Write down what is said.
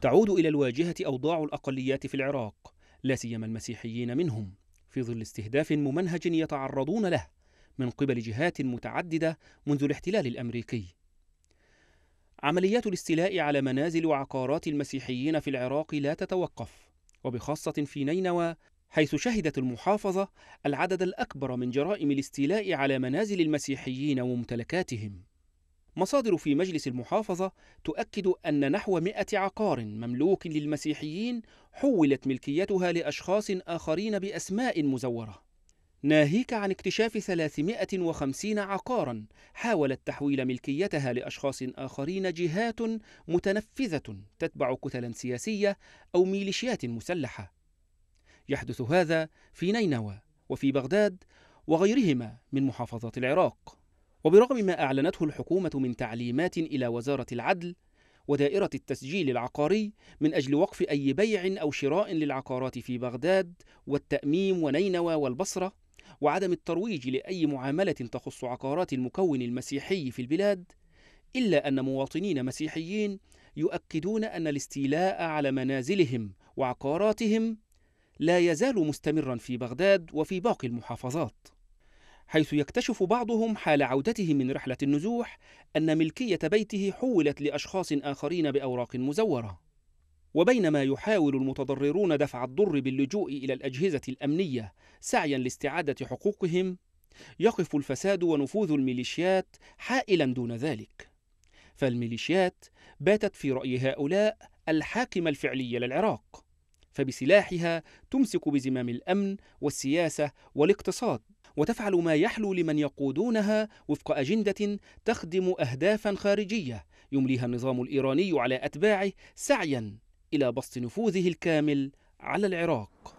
تعود إلى الواجهة أوضاع الأقليات في العراق لا سيما المسيحيين منهم في ظل استهداف ممنهج يتعرضون له من قبل جهات متعددة منذ الاحتلال الأمريكي عمليات الاستيلاء على منازل وعقارات المسيحيين في العراق لا تتوقف وبخاصة في نينوى حيث شهدت المحافظة العدد الأكبر من جرائم الاستيلاء على منازل المسيحيين وممتلكاتهم مصادر في مجلس المحافظة تؤكد أن نحو 100 عقار مملوك للمسيحيين حولت ملكيتها لأشخاص آخرين بأسماء مزورة ناهيك عن اكتشاف 350 عقارا حاولت تحويل ملكيتها لأشخاص آخرين جهات متنفذة تتبع كتلا سياسية أو ميليشيات مسلحة يحدث هذا في نينوى وفي بغداد وغيرهما من محافظات العراق وبرغم ما أعلنته الحكومة من تعليمات إلى وزارة العدل ودائرة التسجيل العقاري من أجل وقف أي بيع أو شراء للعقارات في بغداد والتأميم ونينوى والبصرة وعدم الترويج لأي معاملة تخص عقارات المكون المسيحي في البلاد إلا أن مواطنين مسيحيين يؤكدون أن الاستيلاء على منازلهم وعقاراتهم لا يزال مستمرا في بغداد وفي باقي المحافظات حيث يكتشف بعضهم حال عودته من رحلة النزوح أن ملكية بيته حولت لأشخاص آخرين بأوراق مزورة وبينما يحاول المتضررون دفع الضر باللجوء إلى الأجهزة الأمنية سعيا لاستعادة حقوقهم يقف الفساد ونفوذ الميليشيات حائلا دون ذلك فالميليشيات باتت في رأي هؤلاء الحاكمة الفعلية للعراق فبسلاحها تمسك بزمام الأمن والسياسة والاقتصاد وتفعل ما يحلو لمن يقودونها وفق أجندة تخدم أهدافا خارجية يمليها النظام الإيراني على أتباعه سعيا إلى بسط نفوذه الكامل على العراق